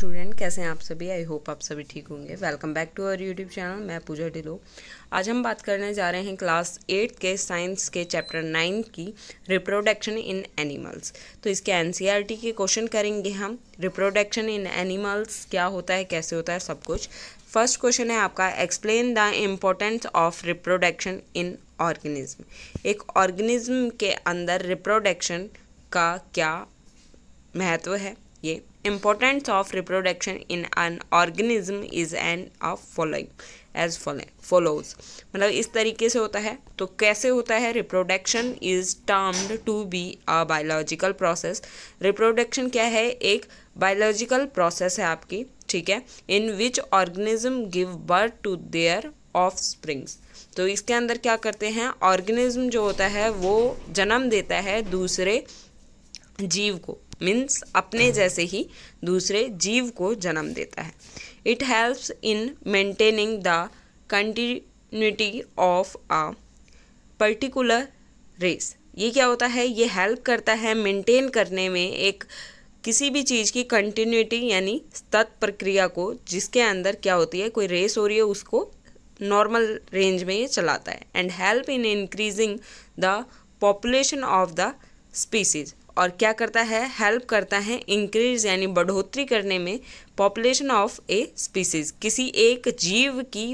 student कैसे हैं आप सभी आई होप आप सभी ठीक होंगे welcome back to our YouTube channel मैं पूजा ढिलो आज हम बात करने जा रहे हैं क्लास एट के साइंस के चैप्टर नाइन की रिप्रोडक्शन इन एनिमल्स तो इसके एनसीईआरटी e के क्वेश्चन करेंगे हम रिप्रोडक्शन इन एनिमल्स क्या होता है कैसे होता है सब कुछ फर्स्ट क्वेश्चन है आपका explain the importance of reproduction in organism एक ऑर्गेनिज्म के अंदर रिप्रोडक्शन का क्या महत्व है ये of reproduction in an organism is is of following as following follows मतलब इस तरीके से होता है तो कैसे होता है reproduction is termed to be a biological process reproduction क्या है एक बायोलॉजिकल प्रोसेस है आपकी ठीक है in which organism give birth to their offspring तो इसके अंदर क्या करते हैं ऑर्गेनिज्म जो होता है वो जन्म देता है दूसरे जीव को मीन्स अपने जैसे ही दूसरे जीव को जन्म देता है it helps in maintaining the continuity of a particular race ये क्या होता है ये हेल्प करता है मेंटेन करने में एक किसी भी चीज़ की कंटिन्यूटी यानी तत् प्रक्रिया को जिसके अंदर क्या होती है कोई रेस हो रही है उसको नॉर्मल रेंज में ये चलाता है and help in increasing the population of the species और क्या करता है हेल्प करता है इंक्रीज यानी बढ़ोतरी करने में पॉपुलेशन ऑफ ए स्पीसीज किसी एक जीव की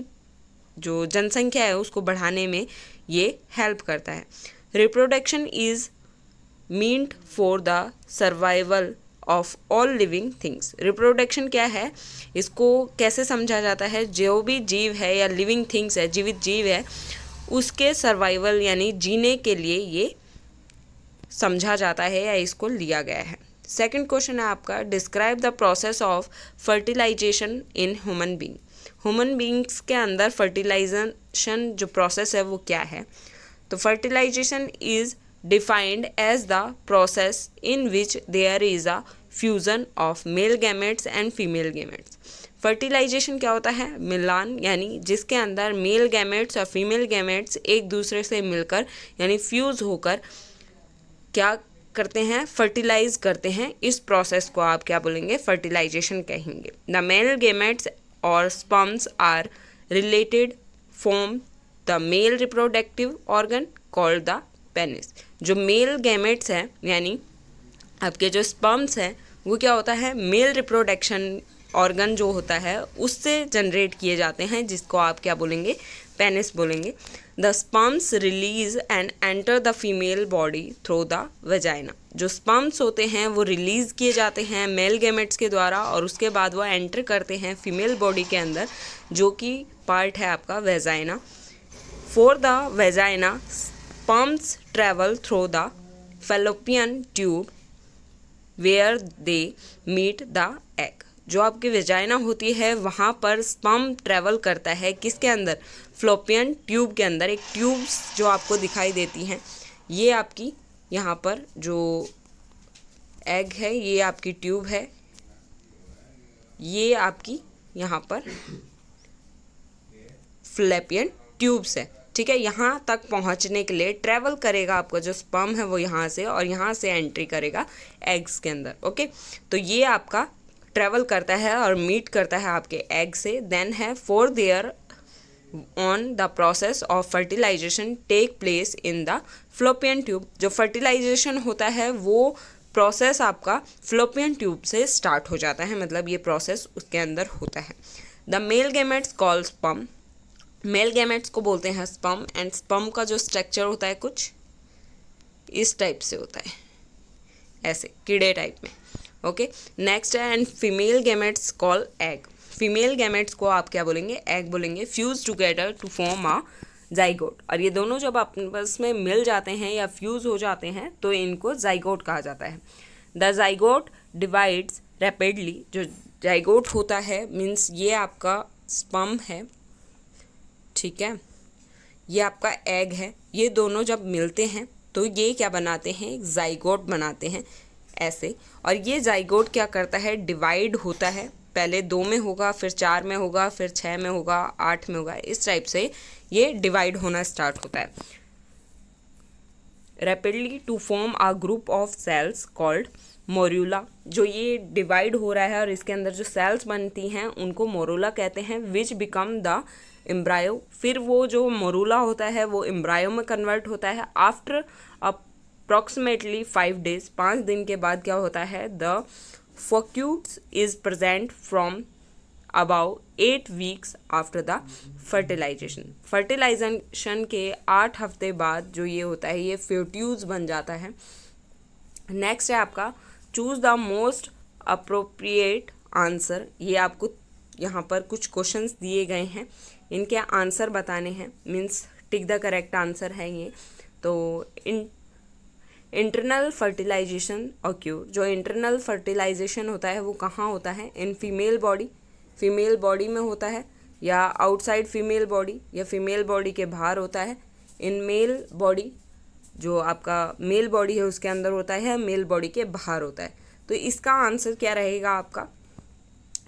जो जनसंख्या है उसको बढ़ाने में ये हेल्प करता है reproduction is meant for the survival of all living things reproduction क्या है इसको कैसे समझा जाता है जो भी जीव है या लिविंग थिंग्स है जीवित जीव है उसके सर्वाइवल यानी जीने के लिए ये समझा जाता है या इसको लिया गया है सेकंड क्वेश्चन है आपका describe the process of fertilisation in human being human beings के अंदर फर्टिलाइजेशन जो प्रोसेस है वो क्या है तो fertilisation is defined as the process in which there is a fusion of male gametes and female gametes fertilisation क्या होता है मिलान यानी जिसके अंदर मेल गैमेट्स और फीमेल गैमेट्स एक दूसरे से मिलकर यानी फ्यूज़ होकर क्या करते हैं फर्टिलाइज करते हैं इस प्रोसेस को आप क्या बोलेंगे फर्टिलाइजेशन कहेंगे द मेल गेमेट्स और sperms are related form the male reproductive organ called the penis जो मेल गेमेट्स हैं यानी आपके जो स्पम्स हैं वो क्या होता है मेल रिप्रोडक्शन ऑर्गन जो होता है उससे जनरेट किए जाते हैं जिसको आप क्या बोलेंगे पेनिस बोलेंगे the sperms release and enter the female body through the vagina जो स्पम्स होते हैं वो रिलीज़ किए जाते हैं मेल गेमेट्स के द्वारा और उसके बाद वो एंटर करते हैं फीमेल बॉडी के अंदर जो कि पार्ट है आपका vagina for the vagina sperms travel through the fallopian tube where they meet the egg जो आपकी वेजाइना होती है वहाँ पर स्पम ट्रेवल करता है किसके अंदर फ्लोपियन ट्यूब के अंदर एक ट्यूब्स जो आपको दिखाई देती हैं ये आपकी यहाँ पर जो एग है ये आपकी ट्यूब है ये आपकी यहाँ पर फ्लैपियन ट्यूब्स है ठीक है यहाँ तक पहुँचने के लिए ट्रैवल करेगा आपका जो स्पम है वो यहाँ से और यहाँ से एंट्री करेगा एग्स के अंदर ओके तो ये आपका ट्रैवल करता है और मीट करता है आपके एग से देन है for there on the process of fertilisation take place in the fallopian tube जो फर्टिलाइजेशन होता है वो प्रोसेस आपका फ्लोपियन ट्यूब से स्टार्ट हो जाता है मतलब ये प्रोसेस उसके अंदर होता है the male gametes call sperm male gametes को बोलते हैं स्पम एंड स्पम का जो स्ट्रक्चर होता है कुछ इस टाइप से होता है ऐसे कीड़े टाइप में ओके नेक्स्ट है and female gametes call egg female gametes को आप क्या बोलेंगे एग बोलेंगे fuse together to form a zygote और ये दोनों जब आपस में मिल जाते हैं या फ्यूज हो जाते हैं तो इनको जाइगोट कहा जाता है द जाइगोट डिवाइड्स रैपिडली जो जाइगोट होता है मीन्स ये आपका स्पम है ठीक है ये आपका एग है ये दोनों जब मिलते हैं तो ये क्या बनाते हैं एक जाइगोट बनाते हैं ऐसे और ये जाइगोट क्या करता है डिवाइड होता है पहले दो में होगा फिर चार में होगा फिर छः में होगा आठ में होगा इस टाइप से ये डिवाइड होना स्टार्ट होता है rapidly to form a group of cells called morula जो ये डिवाइड हो रहा है और इसके अंदर जो सेल्स बनती हैं उनको मोरूला कहते हैं विच बिकम द एम्ब्रायो फिर वो जो मोरूला होता है वो एम्ब्रायो में कन्वर्ट होता है आफ्टर अप्रॉक्सीमेटली फाइव डेज पाँच दिन के बाद क्या होता है the foetus is present from about eight weeks after the fertilisation fertilisation के आठ हफ्ते बाद जो ये होता है ये फ्यूट्यूज बन जाता है नेक्स्ट है आपका choose the most appropriate answer ये आपको यहाँ पर कुछ क्वेश्चंस दिए गए हैं इनके आंसर बताने हैं means tick the correct answer है ये तो इन इंटरनल फर्टिलाइजेशन ऑक्यू जो इंटरनल फर्टिलाइजेशन होता है वो कहाँ होता है in female body female body में होता है या आउटसाइड फीमेल बॉडी या फीमेल बॉडी के बाहर होता है इन मेल बॉडी जो आपका मेल बॉडी है उसके अंदर होता है मेल बॉडी के बाहर होता है तो इसका आंसर क्या रहेगा आपका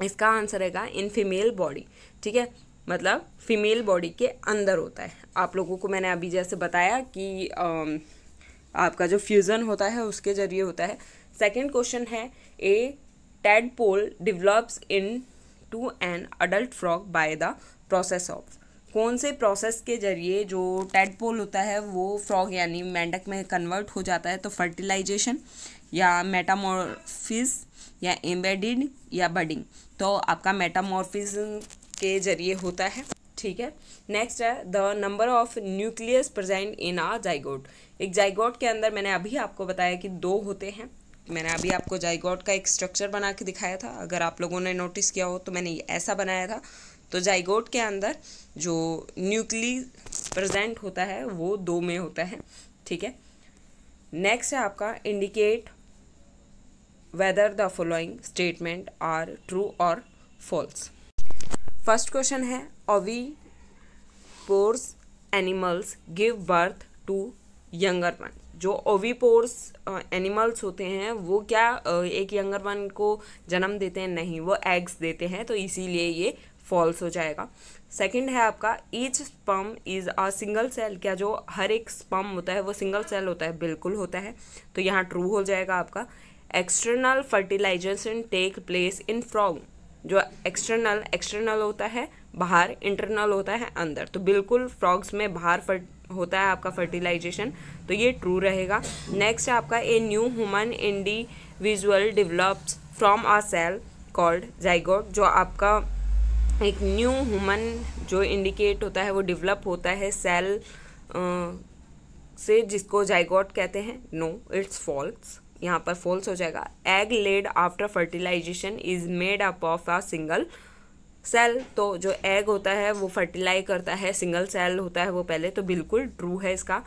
इसका आंसर रहेगा इन फीमेल बॉडी ठीक है मतलब फीमेल बॉडी के अंदर होता है आप लोगों को मैंने अभी जैसे बताया कि आ, आपका जो फ्यूज़न होता है उसके जरिए होता है सेकेंड क्वेश्चन है a tadpole develops into an adult frog by the process of कौन से प्रोसेस के जरिए जो टेडपोल होता है वो फ्रॉग यानी मेंढक में कन्वर्ट हो जाता है तो फर्टिलाइजेशन या मेटामोरफिस या एम्बेडिड या बडिंग तो आपका मेटामोरफिस के जरिए होता है ठीक है नेक्स्ट है the number of nucleus present in a zygote एक जाइगोट के अंदर मैंने अभी आपको बताया कि दो होते हैं मैंने अभी आपको जाइगोट का एक स्ट्रक्चर बना के दिखाया था अगर आप लोगों ने नोटिस किया हो तो मैंने ऐसा बनाया था तो जाइगोट के अंदर जो न्यूक्ली प्रेजेंट होता है वो दो में होता है ठीक है नेक्स्ट है आपका indicate whether the following statement are true और फॉल्स फर्स्ट क्वेश्चन है oviparous animals give birth to younger one जो ओविपोर्स एनिमल्स uh, होते हैं वो क्या uh, एक यंगर वन को जन्म देते हैं नहीं वो एग्स देते हैं तो इसीलिए ये फॉल्स हो जाएगा सेकंड है आपका each sperm is a single cell क्या जो हर एक स्पम होता है वो सिंगल सेल होता है बिल्कुल होता है तो यहाँ ट्रू हो जाएगा आपका external fertilization take place in frog जो एक्सटर्नल एक्सटर्नल होता है बाहर इंटरनल होता है अंदर तो बिल्कुल फ्रॉग्स में बाहर होता है आपका फर्टिलाइजेशन तो ये ट्रू रहेगा नेक्स्ट आपका a new human individual develops from a cell called zygote जो आपका एक न्यू ह्यूमन जो इंडिकेट होता है वो डिवलप होता है सेल से जिसको जाइगोट कहते हैं नो इट्स फॉल्स यहाँ पर फॉल्स हो जाएगा egg laid after fertilization is made up of a single cell तो जो एग होता है वो फर्टिलाइज करता है सिंगल सेल होता है वो पहले तो बिल्कुल ट्रू है इसका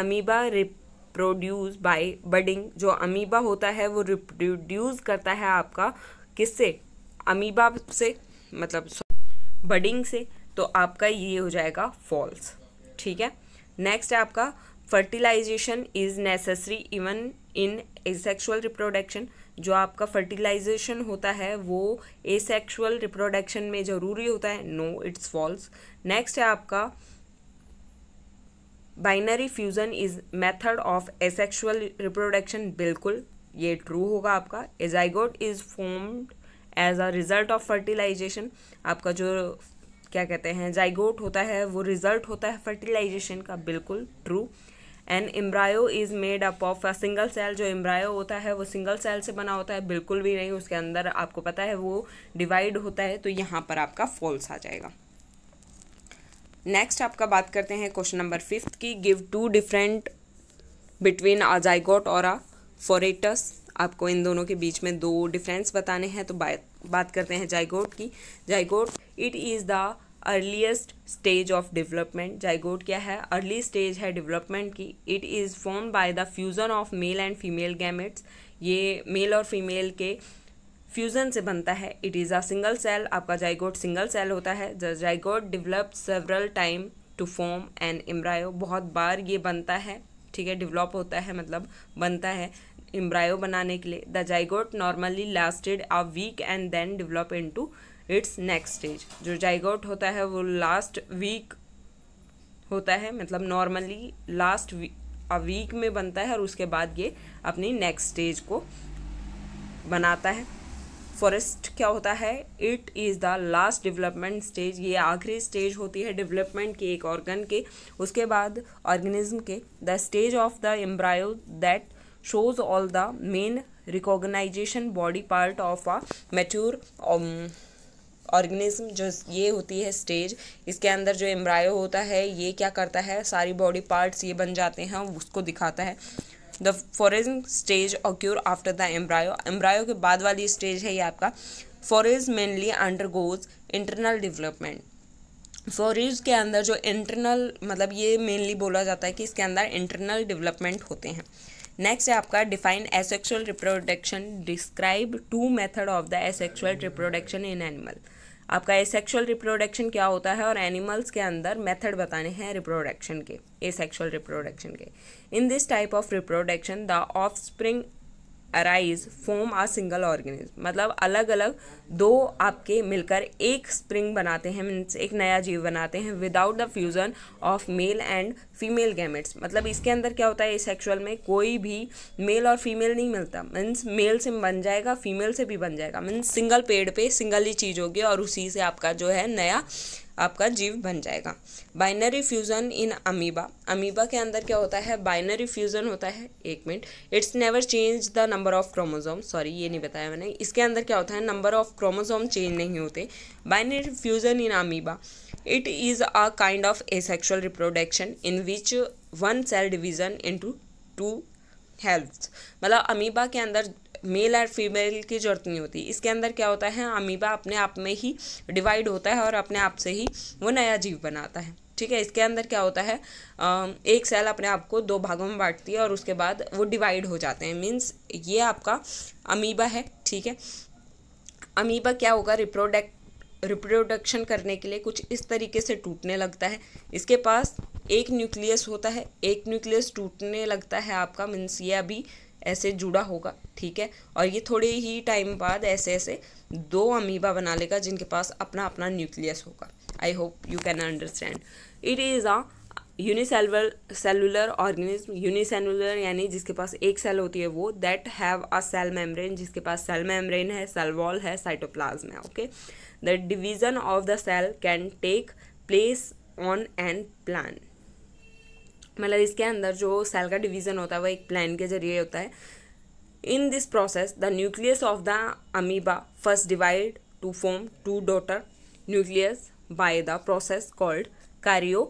अमीबा रिप्रोड्यूस बाय बडिंग जो अमीबा होता है वो रिप्रोड्यूस करता है आपका किससे अमीबा से मतलब बडिंग से तो आपका ये हो जाएगा फॉल्स ठीक है नेक्स्ट है आपका fertilization is necessary even in sexual reproduction जो आपका फर्टिलाइजेशन होता है वो एसेक्सुअल रिप्रोडक्शन में ज़रूरी होता है नो इट्स फॉल्स नेक्स्ट है आपका binary fusion is method of asexual reproduction बिल्कुल ये ट्रू होगा आपका a zygote is formed as a result of fertilization आपका जो क्या कहते हैं जाइगोट होता है वो रिज़ल्ट होता है फर्टिलाइजेशन का बिल्कुल true and embryo is made up of a single cell जो एम्ब्रायो होता है वो सिंगल सेल से बना होता है बिल्कुल भी नहीं उसके अंदर आपको पता है वो डिवाइड होता है तो यहाँ पर आपका फॉल्स आ जाएगा नेक्स्ट आपका बात करते हैं क्वेश्चन नंबर फिफ्थ की give two different between a zygote और अ फोरेटस आपको इन दोनों के बीच में दो डिफरेंस बताने हैं तो बात बात करते हैं जाइगोट की zygote it is the earliest stage of development zygote क्या है अर्ली स्टेज है डेवलपमेंट की it is form by the fusion of male and female gametes ये मेल और फीमेल के फ्यूज़न से बनता है it is a single cell आपका जाइगोट सिंगल सेल होता है the zygote develop several time to form an embryo बहुत बार ये बनता है ठीक है डिवलप होता है मतलब बनता है एम्ब्रायो बनाने के लिए the zygote normally lasted a week and then into its next stage जो जाइगोट होता है वो लास्ट वीक होता है मतलब नॉर्मली लास्ट वीक में बनता है और उसके बाद ये अपनी नेक्स्ट स्टेज को बनाता है फॉरेस्ट क्या होता है it is the last development stage ये आखिरी स्टेज होती है डेवलपमेंट के एक ऑर्गन के उसके बाद ऑर्गेनिज्म के the stage of the embryo that shows all the main recognization body part of a mature organism जो ये होती है स्टेज इसके अंदर जो एम्ब्रायो होता है ये क्या करता है सारी बॉडी पार्ट्स ये बन जाते हैं उसको दिखाता है the foetus stage occur after the embryo embryo के बाद वाली स्टेज है ये आपका foetus mainly undergoes internal development foetus के अंदर जो इंटरनल मतलब ये मेनली बोला जाता है कि इसके अंदर इंटरनल डेवलपमेंट होते हैं नेक्स्ट है आपका define asexual reproduction describe two method of the asexual reproduction in animal आपका एसेक्सुअल रिप्रोडक्शन क्या होता है और एनिमल्स के अंदर मेथड बताने हैं रिप्रोडक्शन के सेक्शुअल रिप्रोडक्शन के in this type of reproduction the offspring arise from a single organism मतलब अलग अलग दो आपके मिलकर एक स्प्रिंग बनाते हैं मीन्स एक नया जीव बनाते हैं without the fusion of male and female gametes मतलब इसके अंदर क्या होता है इस एक्चुअल में कोई भी मेल और फीमेल नहीं मिलता मीन्स मेल से बन जाएगा फीमेल से भी बन जाएगा मीन्स सिंगल पेड़ पे सिंगल ही चीज़ होगी और उसी से आपका जो है नया आपका जीव बन जाएगा binary fusion in amoeba amoeba के अंदर क्या होता है बाइनरी फ्यूज़न होता है एक minute it's never change the number of chromosome sorry ये नहीं बताया मैंने इसके अंदर क्या होता है नंबर ऑफ क्रोमोसोम चेंज नहीं होते binary fusion in amoeba it is a kind of asexual reproduction in which one cell division into two health मतलब अमीबा के अंदर मेल और फीमेल की जरूरत नहीं होती इसके अंदर क्या होता है अमीबा अपने आप में ही डिवाइड होता है और अपने आप से ही वो नया जीव बनाता है ठीक है इसके अंदर क्या होता है एक सेल अपने आप को दो भागों में बांटती है और उसके बाद वो डिवाइड हो जाते हैं मीन्स ये आपका अमीबा है ठीक है अमीबा क्या होगा रिप्रोडक्ट रिप्रोडक्शन करने के लिए कुछ इस तरीके से टूटने लगता है इसके पास एक न्यूक्लियस होता है एक न्यूक्लियस टूटने लगता है आपका मीन्स ये अभी ऐसे जुड़ा होगा ठीक है और ये थोड़े ही टाइम बाद ऐसे ऐसे दो अमीबा बना लेगा जिनके पास अपना अपना न्यूक्लियस होगा I hope you can understand it is a unicellular cellular organism unicellular यानी जिसके पास एक सेल होती है वो that have a cell membrane जिसके पास सेल मेम्ब्रेन है सेल वॉल है साइटोप्लाज्म है okay the division of the cell can take place on an plan मतलब इसके अंदर जो सेल का डिवीज़न होता है वह एक प्लान के जरिए होता है in this process the nucleus of the amoeba first divide to form two daughter nucleus by the process called 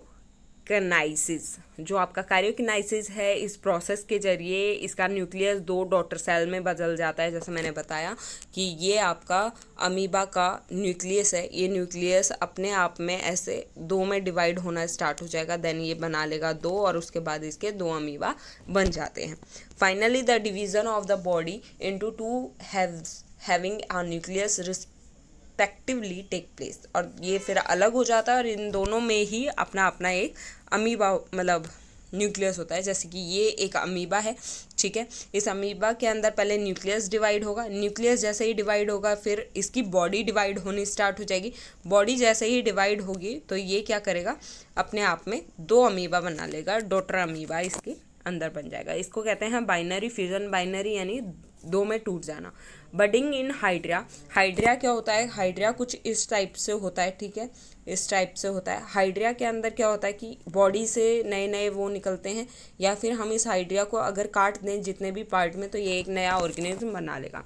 karyokinesis जो आपका कार्योकिनाइसिस है इस प्रोसेस के ज़रिए इसका न्यूक्लियस दो डॉटर सेल में बदल जाता है जैसे मैंने बताया कि ये आपका अमीबा का न्यूक्लियस है ये न्यूक्लियस अपने आप में ऐसे दो में डिवाइड होना स्टार्ट हो जाएगा देन ये बना लेगा दो और उसके बाद इसके दो अमीबा बन जाते हैं finally the division of the body into two having a nucleus respectively take place और ये फिर अलग हो जाता है और इन दोनों में ही अपना अपना एक अमीबा मतलब न्यूक्लियस होता है जैसे कि ये एक अमीबा है ठीक है इस अमीबा के अंदर पहले न्यूक्लियस डिवाइड होगा न्यूक्लियस जैसे ही डिवाइड होगा फिर इसकी बॉडी डिवाइड होनी स्टार्ट हो जाएगी बॉडी जैसे ही डिवाइड होगी तो ये क्या करेगा अपने आप में दो अमीबा बना लेगा डोटर अमीबा इसके अंदर बन जाएगा इसको कहते हैं बाइनरी फ्यूजन बाइनरी यानी दो में टूट जाना बडिंग इन हाइड्रिया हाइड्रिया क्या होता है हाइड्रिया कुछ इस टाइप से होता है ठीक है इस टाइप से होता है हाइड्रिया के अंदर क्या होता है कि बॉडी से नए नए वो निकलते हैं या फिर हम इस हाइड्रिया को अगर काट दें जितने भी पार्ट में तो ये एक नया ऑर्गेनिज्म बना लेगा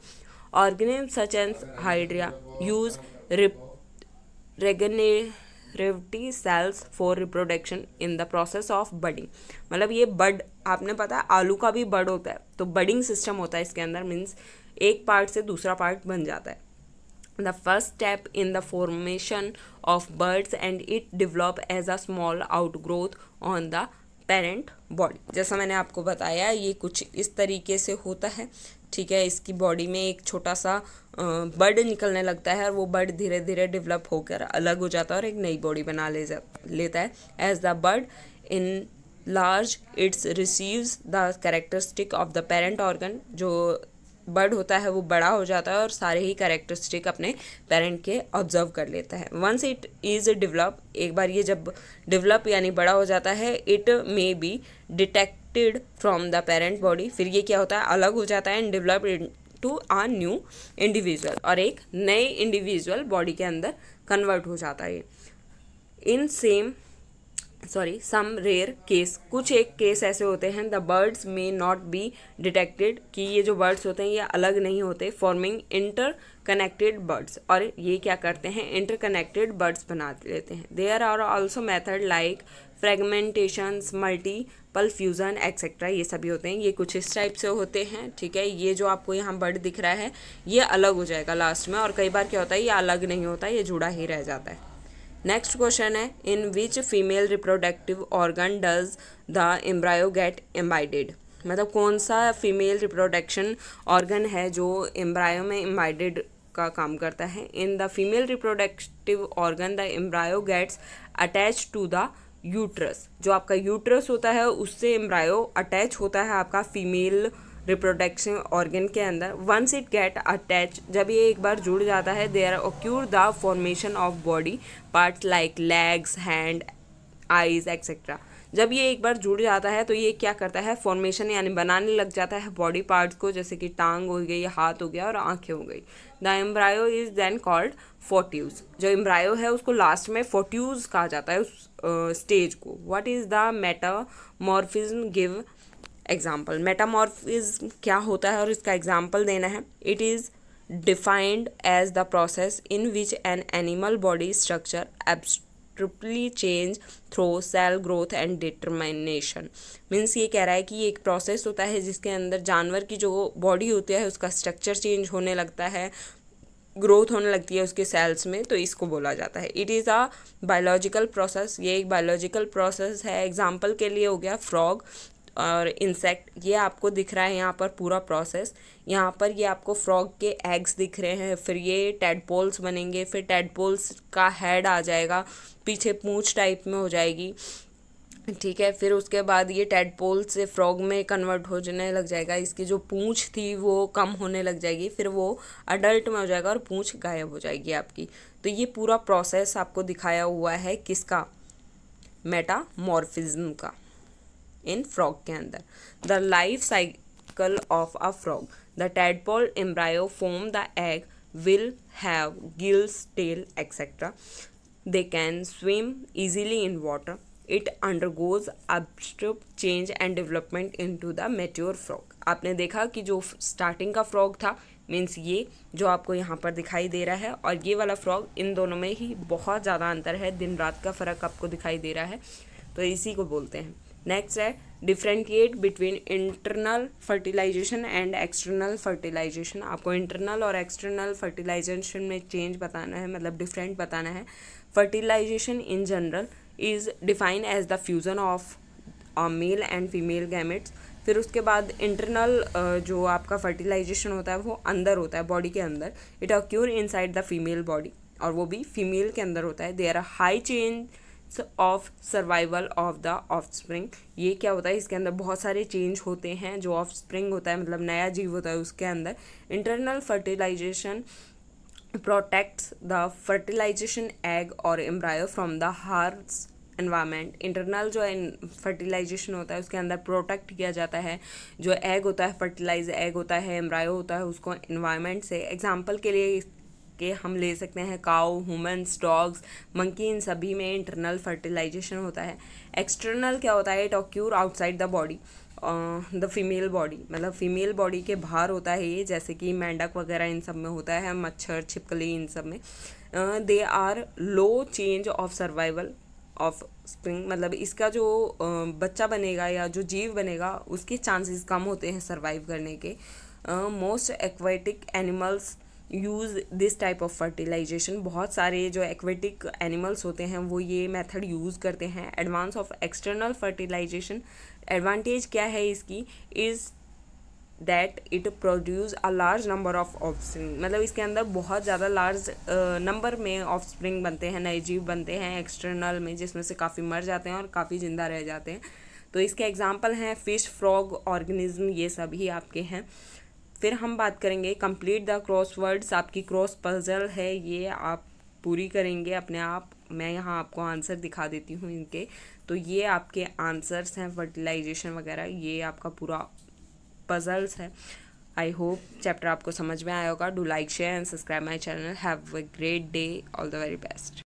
organism such and hydra use regenerative cells for reproduction in the process of budding मतलब ये बड आपने पता है आलू का भी बड होता है तो बडिंग सिस्टम होता है इसके अंदर मीन्स एक पार्ट से दूसरा पार्ट बन जाता है the first step in the formation of buds and it develop as a small outgrowth on the parent body जैसा मैंने आपको बताया ये कुछ इस तरीके से होता है ठीक है इसकी बॉडी में एक छोटा सा बर्ड निकलने लगता है और वो बर्ड धीरे धीरे डेवलप होकर अलग हो जाता है और एक नई बॉडी बना ले जा लेता है as the bud enlarge it's receives the characteristic of the parent organ जो बर्ड होता है वो बड़ा हो जाता है और सारे ही कैरेक्टरिस्टिक अपने पेरेंट के ऑब्जर्व कर लेता है वंस इट इज़ डेवलप एक बार ये जब डेवलप यानी बड़ा हो जाता है it may be detected from the parent body फिर ये क्या होता है अलग हो जाता है and develop to a new individual और एक नए इंडिविजुअल बॉडी के अंदर कन्वर्ट हो जाता है in same sorry some rare case कुछ एक केस ऐसे होते हैं the buds may not be detected कि ये जो बर्ड्स होते हैं ये अलग नहीं होते फॉर्मिंग इंटर कनेक्टेड बर्ड्स और ये क्या करते हैं इंटर कनेक्टेड बर्ड्स बना लेते हैं they are also method like fragmentations multiple fusion etcetera ये सभी होते हैं ये कुछ इस टाइप से होते हैं ठीक है ये जो आपको यहाँ बर्ड दिख रहा है ये अलग हो जाएगा लास्ट में और कई बार क्या होता है ये अलग नहीं होता ये जुड़ा ही रह जाता है नेक्स्ट क्वेश्चन है in which female reproductive organ does the embryo get embedded मतलब कौन सा फीमेल रिप्रोडक्शन ऑर्गन है जो एम्ब्रायो में एम्बाइडेड का काम करता है in the female reproductive organ the embryo gets attach to the uterus जो आपका यूट्रस होता है उससे एम्ब्रायो अटैच होता है आपका फीमेल रिप्रोडक्शन ऑर्गन के अंदर वंस इट गेट अटैच जब ये एक बार जुड़ जाता है they are occur the formation of body part like legs hand eyes etcetera जब ये एक बार जुड़ जाता है तो ये क्या करता है फॉर्मेशन यानी बनाने लग जाता है बॉडी पार्ट्स को जैसे कि टांग हो गई हाथ हो गया और आंखें हो गई the embryo is then called foetus जो एम्ब्रायो है उसको लास्ट में फोट्यूज कहा जाता है उस स्टेज uh, को what is the metamorphism give example metamorphism क्या होता है और इसका एग्जाम्पल देना है it is defined as the process in which an animal body structure abruptly change through cell growth and determination means ये कह रहा है कि ये एक प्रोसेस होता है जिसके अंदर जानवर की जो बॉडी होती है उसका स्ट्रक्चर चेंज होने लगता है ग्रोथ होने लगती है उसके सेल्स में तो इसको बोला जाता है it is a biological process ये एक बायोलॉजिकल प्रोसेस है एग्जाम्पल के लिए हो गया फ्रॉग और इंसेक्ट ये आपको दिख रहा है यहाँ पर पूरा प्रोसेस यहाँ पर ये आपको फ्रॉग के एग्स दिख रहे हैं फिर ये टेडपोल्स बनेंगे फिर टेडपोल्स का हेड आ जाएगा पीछे पूछ टाइप में हो जाएगी ठीक है फिर उसके बाद ये टेडपोल से फ्रॉग में कन्वर्ट हो जाने लग जाएगा इसकी जो पूँछ थी वो कम होने लग जाएगी फिर वो अडल्ट में हो जाएगा और पूँछ गायब हो जाएगी आपकी तो ये पूरा प्रोसेस आपको दिखाया हुआ है किसका मेटामॉर्फिज्म का इन फ्रॉग के अंदर the life cycle of a frog the tadpole embryo form the egg will have gills tail etcetera they can swim swim in water it undergoes अब change and development into the mature frog आपने देखा कि जो starting का frog था means ये जो आपको यहाँ पर दिखाई दे रहा है और ये वाला फ्रॉग इन दोनों में ही बहुत ज़्यादा अंतर है दिन रात का फ़र्क आपको दिखाई दे रहा है तो इसी को बोलते हैं नेक्स्ट है differentiate between internal fertilization and external fertilization आपको इंटरनल और एक्सटर्नल फर्टिलाइजेशन में चेंज बताना है मतलब डिफरेंट बताना है fertilization in general is defined as the fusion of male and female gametes फिर उसके बाद इंटरनल uh, जो आपका फर्टिलाइजेशन होता है वो अंदर होता है बॉडी के अंदर it occur inside the female body और वो भी फीमेल के अंदर होता है they are high change of survival of the offspring ये क्या होता है इसके अंदर बहुत सारे चेंज होते हैं जो ऑफ स्प्रिंग होता है मतलब नया जीव होता है उसके अंदर internal fertilization protects the fertilization egg और embryo from the harsh environment internal जो फर्टिलाइजेशन होता है उसके अंदर प्रोटेक्ट किया जाता है जो एग होता है फर्टिलाइज एग होता है एम्ब्रायो होता है उसको इन्वायरमेंट से एग्जाम्पल के लिए के हम ले सकते हैं काओ हुमन्स डॉग्स मंकी इन सभी में इंटरनल फर्टिलाइजेशन होता है एक्सटर्नल क्या होता है इट ऑक्यूर आउटसाइड द बॉडी द फीमेल बॉडी मतलब फीमेल बॉडी के बाहर होता है ये जैसे कि मेंढक वगैरह इन सब में होता है मच्छर छिपकली इन सब में they are low change of survival of स्प्रिंग मतलब इसका जो uh, बच्चा बनेगा या जो जीव बनेगा उसके चांसेस कम होते हैं सर्वाइव करने के most aquatic animals use this type of fertilization बहुत सारे जो एक्वेटिक एनिमल्स होते हैं वो ये मेथड यूज़ करते हैं advance of external fertilization advantage क्या है इसकी is that it produce a large number of offspring मतलब इसके अंदर बहुत ज़्यादा लार्ज नंबर में ऑफस्प्रिंग बनते हैं नए जीव बनते हैं एक्सटर्नल में जिसमें से काफ़ी मर जाते हैं और काफ़ी ज़िंदा रह जाते हैं तो इसके एग्जाम्पल हैं फ़िश फ्रॉग ऑर्गेनिज्म ये सभी आपके हैं फिर हम बात करेंगे कंप्लीट द क्रॉस वर्ड्स आपकी क्रॉस पजल है ये आप पूरी करेंगे अपने आप मैं यहाँ आपको आंसर दिखा देती हूँ इनके तो ये आपके आंसर्स हैं फर्टिलाइजेशन वगैरह ये आपका पूरा पजल्स है आई होप चैप्टर आपको समझ में आया होगा do like share and subscribe my channel have a great day all the very best